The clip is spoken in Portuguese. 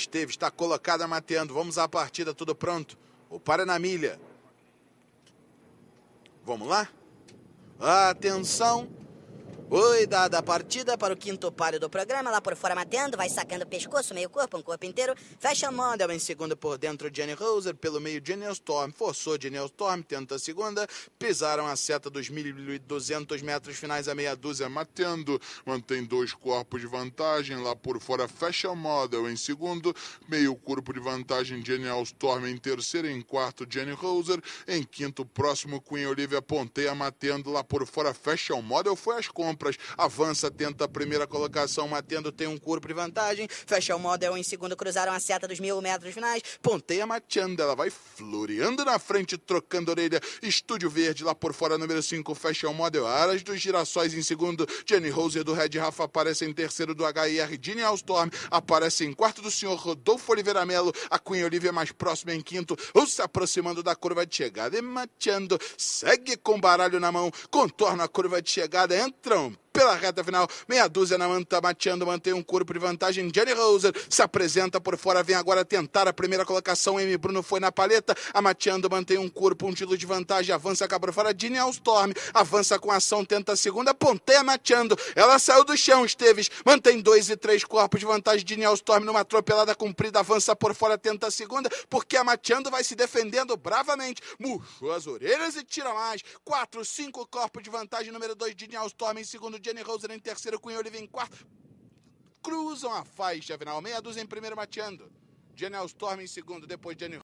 Esteve, está colocada mateando. Vamos à partida, tudo pronto. O Paranamilha. É Vamos lá? Atenção! Oi, dada. Partida para o quinto palio do programa. Lá por fora matando, vai sacando o pescoço, meio corpo, um corpo inteiro. Fecha Mandel em segundo por dentro Jenny Roser. Pelo meio Jenny Storm. Forçou Jenny Storm, tenta a segunda. Pisaram a seta dos 1.200 metros finais a meia dúzia matando. Mantém dois corpos de vantagem. Lá por fora fecha Model em segundo. Meio corpo de vantagem Jenny Storm em terceiro. Em quarto Jenny Roser. Em quinto próximo Queen Olivia Ponteia matando. Lá por fora fecha Model. Foi as compras compras, avança, tenta a primeira colocação, Matendo tem um corpo de vantagem, fecha o Model em segundo, cruzaram a seta dos mil metros finais, ponteia Matendo, ela vai floreando na frente, trocando orelha, Estúdio Verde lá por fora, número 5, fecha o Model, Aras dos Girassóis em segundo, Jenny Rose do Red Rafa aparece em terceiro do HIR, Dini Alstorm aparece em quarto do senhor Rodolfo Oliveira Melo, a Cunha Olivia é mais próxima em quinto, ou se aproximando da curva de chegada e Mateando segue com baralho na mão, contorna a curva de chegada, entram room. pela reta final. Meia dúzia na manta, mateando, mantém um corpo de vantagem. Jerry Roser se apresenta por fora, vem agora tentar a primeira colocação. M. Bruno foi na paleta, a mantém um corpo, um tiro de vantagem. Avança, por fora. Dini Storm avança com ação, tenta a segunda, ponteia mateando. Ela saiu do chão, Esteves, mantém dois e três corpos de vantagem. Dini Storm numa atropelada comprida, avança por fora, tenta a segunda, porque a mateando vai se defendendo bravamente. Murchou as orelhas e tira mais. Quatro, cinco corpos de vantagem. Número dois, Dini Storm em segundo dia. Gianni Rosa em terceiro, Cunha Oliva em quarto. Cruzam a faixa final, meia dúzia em primeiro mateando. Daniel Storm em segundo, depois Gianni